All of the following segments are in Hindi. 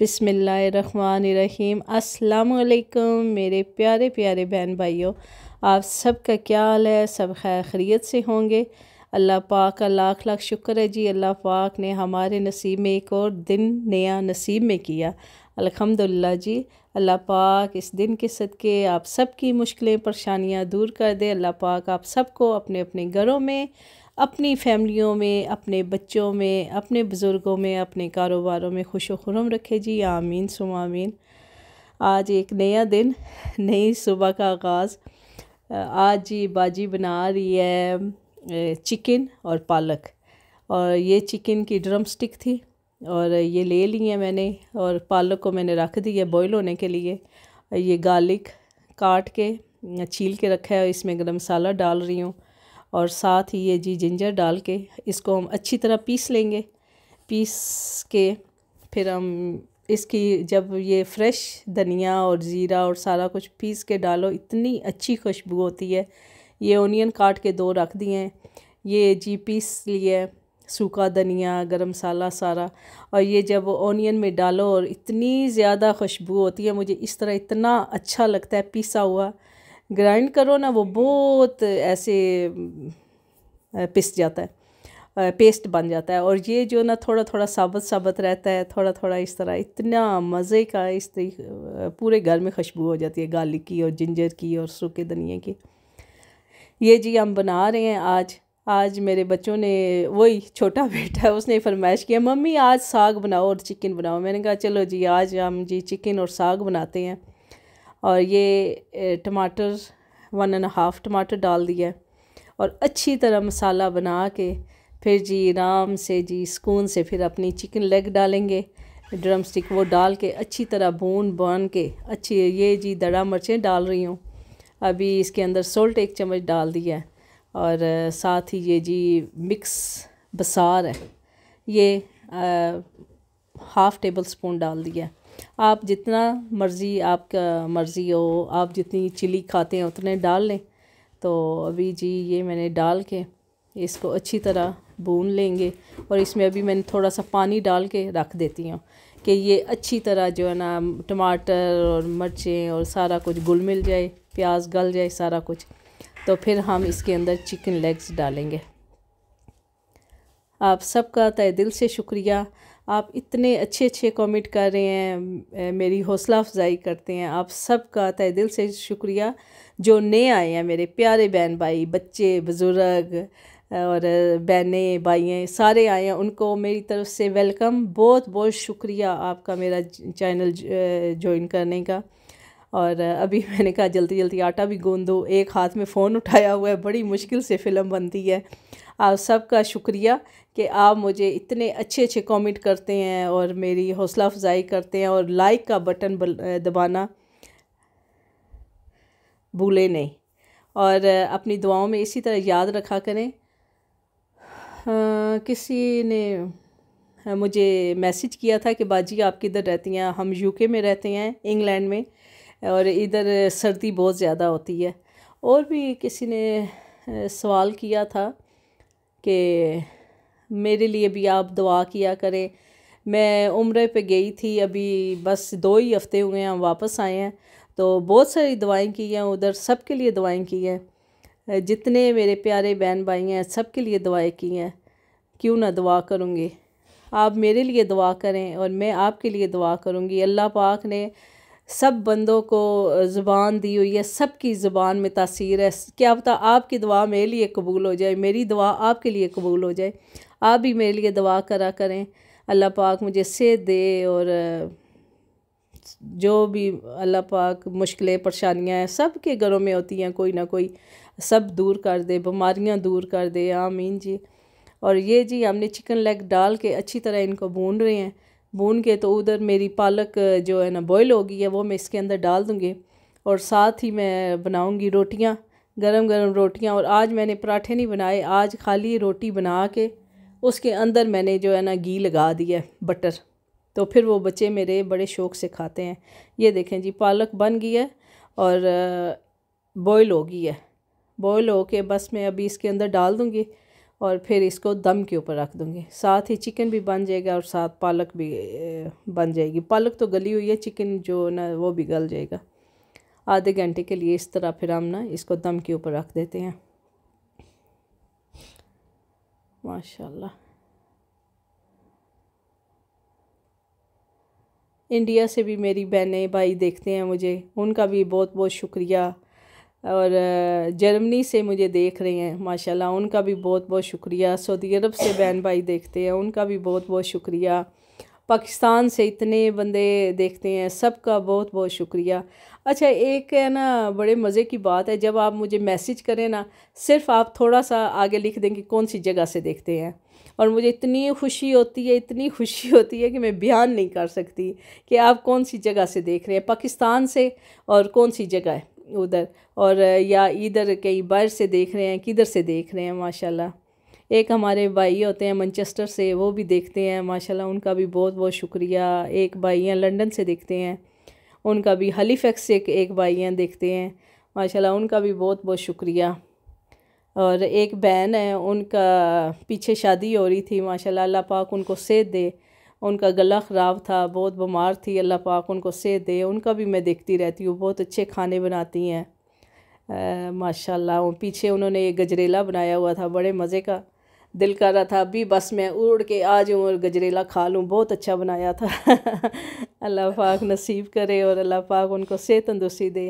बिसमीम असलकुम मेरे प्यारे प्यारे बहन भाइयों आप सब का क्या हाल है सब खैर से होंगे अल्लाह पाक का लाख लाख शुक्र है जी अल्लाह पाक ने हमारे नसीब में एक और दिन नया नसीब में किया अल्हम्दुलिल्लाह जी अल्लाह पाक इस दिन के सदक़े आप सब की मुश्किलें परेशानियां दूर कर दे अल्लाह पाक आप सबको अपने अपने घरों में अपनी फैमिलियों में अपने बच्चों में अपने बुज़ुर्गों में अपने कारोबारों में खुश खुरम रखे जी आमीन सुम आमीन आज एक नया दिन नई सुबह का आगाज़ आज जी बाजी बना रही है चिकन और पालक और ये चिकन की ड्रम स्टिक थी और ये ले ली है मैंने और पालक को मैंने रख दी है बॉयल होने के लिए ये गार्लिक काट के छील के रखा है और इसमें गरम मसाला डाल रही हूँ और साथ ही ये जी जिंजर डाल के इसको हम अच्छी तरह पीस लेंगे पीस के फिर हम इसकी जब ये फ्रेश धनिया और ज़ीरा और सारा कुछ पीस के डालो इतनी अच्छी खुशबू होती है ये ओनियन काट के दो रख दिए हैं ये जी पीस लिए सूखा धनिया गरम मसाला सारा और ये जब ओनियन में डालो और इतनी ज़्यादा खुशबू होती है मुझे इस तरह इतना अच्छा लगता है पिसा हुआ ग्राइंड करो ना वो बहुत ऐसे पिस जाता है पेस्ट बन जाता है और ये जो ना थोड़ा थोड़ा साबत साबत रहता है थोड़ा थोड़ा इस तरह इतना मज़े का इस पूरे घर में खुशबू हो जाती है गार्लिक की और जिंजर की और सूखे धनिया की ये जी हम बना रहे हैं आज आज मेरे बच्चों ने वही छोटा बेटा है उसने फरमाइश किया मम्मी आज साग बनाओ और चिकन बनाओ मैंने कहा चलो जी आज हम जी चिकन और साग बनाते हैं और ये टमाटर वन एंड हाफ़ टमाटर डाल दिया है और अच्छी तरह मसाला बना के फिर जी आराम से जी सुकून से फिर अपनी चिकन लेग डालेंगे ड्रम स्टिक वो डाल के अच्छी तरह भून बन के अच्छी ये जी दड़ा मिर्चें डाल रही हूँ अभी इसके अंदर सोल्ट एक चम्मच डाल दिया है और साथ ही ये जी मिक्स बसार है ये हाफ़ टेबल स्पून डाल दिया आप जितना मर्ज़ी आपका मर्ज़ी हो आप जितनी चिली खाते हैं उतने डाल लें तो अभी जी ये मैंने डाल के इसको अच्छी तरह भून लेंगे और इसमें अभी मैंने थोड़ा सा पानी डाल के रख देती हूँ कि ये अच्छी तरह जो है ना टमाटर और मिर्चें और सारा कुछ गुल मिल जाए प्याज गल जाए सारा कुछ तो फिर हम इसके अंदर चिकन लेग्स डालेंगे आप सबका तय दिल से शुक्रिया आप इतने अच्छे अच्छे कमेंट कर रहे हैं मेरी हौसला अफजाई करते हैं आप सबका तय दिल से शुक्रिया जो नए आए हैं मेरे प्यारे बहन भाई बच्चे बुज़ुर्ग और बहनें भाइयें सारे आए हैं उनको मेरी तरफ से वेलकम बहुत बहुत शुक्रिया आपका मेरा चैनल ज्वाइन करने का और अभी मैंने कहा जल्दी जल्दी आटा भी गूँध दो एक हाथ में फ़ोन उठाया हुआ है बड़ी मुश्किल से फ़िल्म बनती है आप सबका शुक्रिया कि आप मुझे इतने अच्छे अच्छे कमेंट करते हैं और मेरी हौसला अफजाई करते हैं और लाइक का बटन दबाना भूले नहीं और अपनी दुआओं में इसी तरह याद रखा करें आ, किसी ने मुझे मैसेज किया था कि बाजी आप किधर रहती हैं हम यूके में रहते हैं इंग्लैंड में और इधर सर्दी बहुत ज़्यादा होती है और भी किसी ने सवाल किया था कि मेरे लिए भी आप दुआ किया करें मैं उम्र पे गई थी अभी बस दो ही हफ़्ते हुए हैं वापस आए हैं तो बहुत सारी दवाएं की हैं उधर सब के लिए दवाएं की हैं जितने मेरे प्यारे बहन भाई हैं सब के लिए दवाएं की हैं क्यों ना दुआ करूँगी आप मेरे लिए दुआ करें और मैं आपके लिए दुआ करूँगी अल्लाह पाक ने सब बंदों को ज़ुबान दी हुई है सब की ज़ुबान में तासीर है क्या पता आपकी दुआ मेरे लिए कबूल हो जाए मेरी दुआ आपके लिए कबूल हो जाए आप भी मेरे लिए दुआ करा करें अल्लाह पाक मुझे सेहत दे और जो भी अल्लाह पाक मुश्किलें परेशानियाँ हैं सब के घरों में होती हैं कोई ना कोई सब दूर कर दे बीमारियाँ दूर कर दे आमीन जी और ये जी हमने चिकन लेग डाल के अच्छी तरह इनको भून रहे हैं भून के तो उधर मेरी पालक जो है ना बॉयल हो गई है वो मैं इसके अंदर डाल दूँगी और साथ ही मैं बनाऊँगी रोटियाँ गरम गरम रोटियाँ और आज मैंने पराठे नहीं बनाए आज खाली रोटी बना के उसके अंदर मैंने जो है ना घी लगा दिया बटर तो फिर वो बच्चे मेरे बड़े शौक से खाते हैं ये देखें जी पालक बन गई है और बॉयल हो गई है बॉयल हो के बस मैं अभी इसके अंदर डाल दूँगी और फिर इसको दम के ऊपर रख दूँगी साथ ही चिकन भी बन जाएगा और साथ पालक भी बन जाएगी पालक तो गली हुई है चिकन जो ना वो भी गल जाएगा आधे घंटे के लिए इस तरह फिर हम ना इसको दम के ऊपर रख देते हैं माशाल्लाह इंडिया से भी मेरी बहनें भाई देखते हैं मुझे उनका भी बहुत बहुत शुक्रिया और जर्मनी से मुझे देख रहे हैं माशाल्लाह उनका भी बहुत बहुत शुक्रिया सऊदी अरब से बहन भाई देखते हैं उनका भी बहुत बहुत शुक्रिया पाकिस्तान से इतने बंदे देखते हैं सबका बहुत बहुत शुक्रिया अच्छा एक है ना बड़े मज़े की बात है जब आप मुझे मैसेज करें ना सिर्फ आप थोड़ा सा आगे लिख दें कि कौन सी जगह से देखते हैं और मुझे इतनी खुशी होती है इतनी खुशी होती है कि मैं बयान नहीं कर सकती कि आप कौन सी जगह से देख रहे हैं पाकिस्तान से और कौन सी जगह है उधर और या इधर कहीं बाहर से देख रहे हैं किधर से देख रहे हैं माशाल्लाह एक हमारे भाई होते हैं मैनचेस्टर से वो भी देखते हैं माशाल्लाह उनका भी बहुत बहुत शुक्रिया एक भाई हैं लंदन से देखते हैं उनका भी हलीफेक्स से एक भाई हैं देखते हैं माशाल्लाह उनका भी बहुत बहुत शुक्रिया और एक बहन है उनका पीछे शादी हो रही थी माशाल्लाह अल्लाह पाक उनको सेहत दे उनका गला ख़राब था बहुत बीमार थी अल्लाह पाक उनको सेहत दे उनका भी मैं देखती रहती हूँ बहुत अच्छे खाने बनाती हैं माशाल्लाह पीछे उन्होंने ये गजरेला बनाया हुआ था बड़े मज़े का दिल कर रहा था अभी बस मैं उड़ के आ जाऊँ और गजरेला खा लूँ बहुत अच्छा बनाया था अल्लाह पाक नसीब करे और अल्लाह पाक उनको सेहत तंदुरुस्ती दे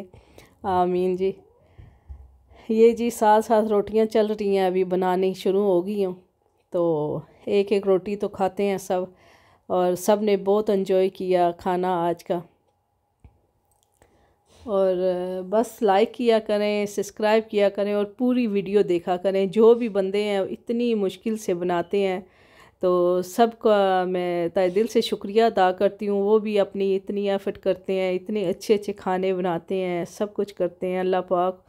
आमीन जी ये जी साथ साथ रोटियां चल रही हैं अभी बनानी शुरू हो गई हूँ तो एक एक रोटी तो खाते हैं सब और सब ने बहुत इन्जॉय किया खाना आज का और बस लाइक किया करें सब्सक्राइब किया करें और पूरी वीडियो देखा करें जो भी बंदे हैं इतनी मुश्किल से बनाते हैं तो सबका मैं तय दिल से शुक्रिया अदा करती हूँ वो भी अपनी इतनी एफर्ट करते हैं इतने अच्छे अच्छे खाने बनाते हैं सब कुछ करते हैं अल्लाह पाक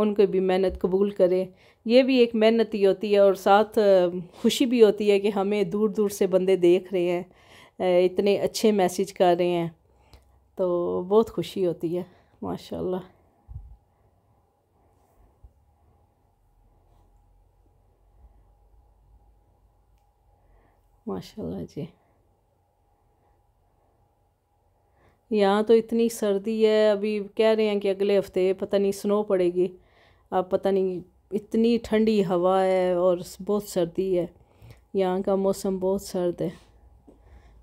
उनको भी मेहनत कबूल करे ये भी एक मेहनत ही होती है और साथ खुशी भी होती है कि हमें दूर दूर से बंदे देख रहे हैं इतने अच्छे मैसेज कर रहे हैं तो बहुत खुशी होती है माशाल्लाह माशाल्लाह जी यहाँ तो इतनी सर्दी है अभी कह रहे हैं कि अगले हफ्ते पता नहीं स्नो पड़ेगी अब पता नहीं इतनी ठंडी हवा है और बहुत सर्दी है यहाँ का मौसम बहुत सर्द है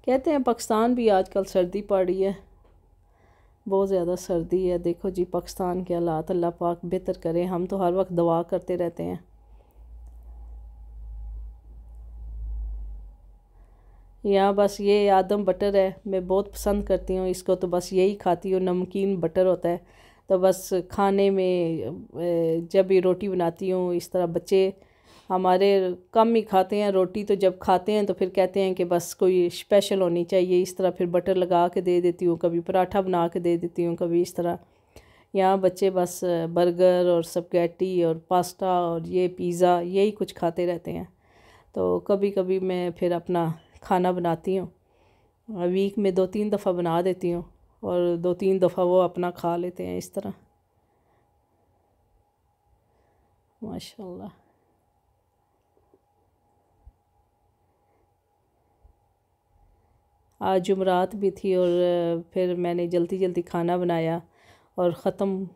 कहते हैं पाकिस्तान भी आजकल सर्दी पड़ रही है बहुत ज़्यादा सर्दी है देखो जी पाकिस्तान के हालात अल्लाह पाक बेहतर करें हम तो हर वक्त दुआ करते रहते हैं यहाँ बस ये आदम बटर है मैं बहुत पसंद करती हूँ इसको तो बस यही खाती हूँ नमकीन बटर होता है तो बस खाने में जब भी रोटी बनाती हूँ इस तरह बच्चे हमारे कम ही खाते हैं रोटी तो जब खाते हैं तो फिर कहते हैं कि बस कोई स्पेशल होनी चाहिए इस तरह फिर बटर लगा के दे देती हूँ कभी पराठा बना के दे देती हूँ कभी इस तरह यहाँ बच्चे बस बर्गर और स्पगेटी और पास्ता और ये पिज़्ज़ा यही कुछ खाते रहते हैं तो कभी कभी मैं फिर अपना खाना बनाती हूँ वीक में दो तीन दफ़ा बना देती हूँ और दो तीन दफ़ा वो अपना खा लेते हैं इस तरह माशाल्लाह आज जुमरात भी थी और फिर मैंने जल्दी जल्दी खाना बनाया और ख़त्म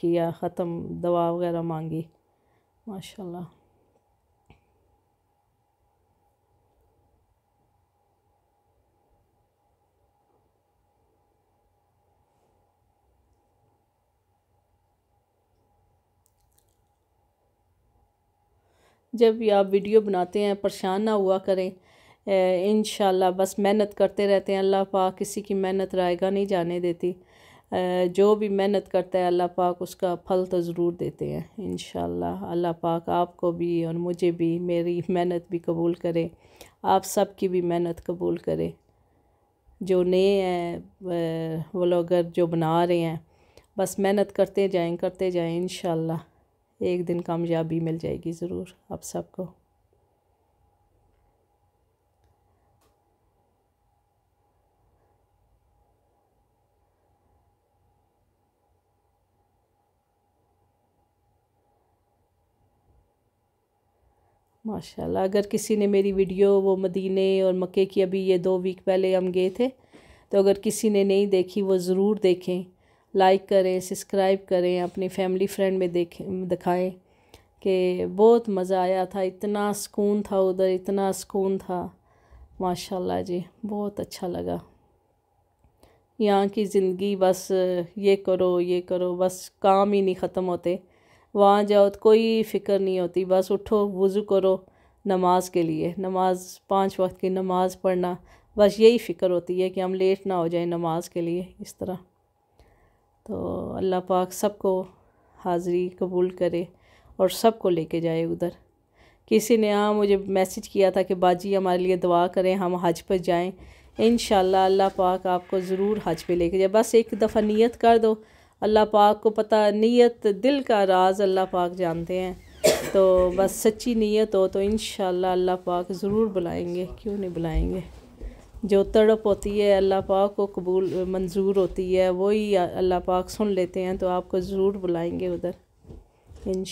किया ख़त्म दवा वगैरह मांगी माशाल्लाह जब भी आप वीडियो बनाते हैं परेशान ना हुआ करें इन बस मेहनत करते रहते हैं अल्लाह पाक किसी की मेहनत रायगा नहीं जाने देती जो भी मेहनत करता है अल्लाह पाक उसका फल तो ज़रूर देते हैं इन अल्लाह पाक आपको भी और मुझे भी मेरी मेहनत भी कबूल करे आप सब की भी मेहनत कबूल करे जो नए हैं लोग जो बना रहे हैं बस मेहनत करते जाएं करते जाएं इन एक दिन कामयाबी मिल जाएगी ज़रूर आप सबको माशाल्लाह अगर किसी ने मेरी वीडियो वो मदीने और मक्के की अभी ये दो वीक पहले हम गए थे तो अगर किसी ने नहीं देखी वो ज़रूर देखें लाइक करें सब्सक्राइब करें अपनी फैमिली फ्रेंड में देखें दिखाएं कि बहुत मज़ा आया था इतना सुकून था उधर इतना सुकून था माशाल्लाह जी बहुत अच्छा लगा यहाँ की ज़िंदगी बस ये करो ये करो बस काम ही नहीं ख़त्म होते वहाँ जाओ तो कोई फ़िक्र नहीं होती बस उठो वज़ू करो नमाज के लिए नमाज पाँच वक्त की नमाज पढ़ना बस यही फ़िक्र होती है कि हम लेट ना हो जाए नमाज के लिए इस तरह तो अल्लाह पाक सबको हाज़री कबूल करे और सबको लेके जाए उधर किसी ने यहाँ मुझे मैसेज किया था कि बाजी हमारे लिए दुआ करें हम हज पर जाएं इन अल्लाह पाक आपको ज़रूर हज पे लेके जाए बस एक दफ़ा नीयत कर दो अल्लाह पाक को पता नीयत दिल का राज अल्लाह पाक जानते हैं तो बस सच्ची नीयत हो तो इन अल्लाह पाक ज़रूर बुलाएंगे क्यों नहीं बुलाएंगे जो तड़प होती है अल्लाह पाक को कबूल मंजूर होती है वही अल्लाह पाक सुन लेते हैं तो आपको ज़रूर बुलाएंगे उधर इन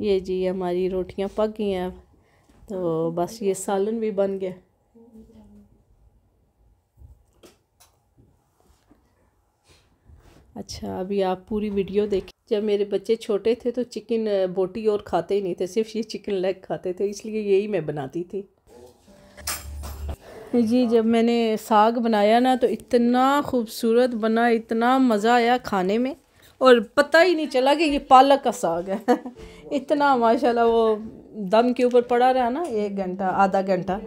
ये जी हमारी रोटियां पक गई हैं अब तो बस ये सालन भी बन गया अच्छा अभी आप पूरी वीडियो देखें जब मेरे बच्चे छोटे थे तो चिकन बोटी और खाते ही नहीं थे सिर्फ ये चिकन लेग खाते थे इसलिए यही मैं बनाती थी जी जब मैंने साग बनाया ना तो इतना खूबसूरत बना इतना मज़ा आया खाने में और पता ही नहीं चला कि ये पालक का साग है इतना माशाल्लाह वो दम के ऊपर पड़ा रहा ना एक घंटा आधा घंटा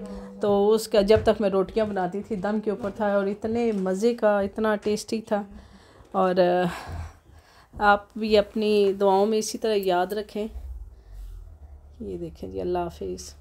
तो उसका जब तक मैं रोटियां बनाती थी दम के ऊपर था और इतने मज़े का इतना टेस्टी था और आप भी अपनी दुआओं में इसी तरह याद रखें ये देखें जी अल्लाह हाफिज़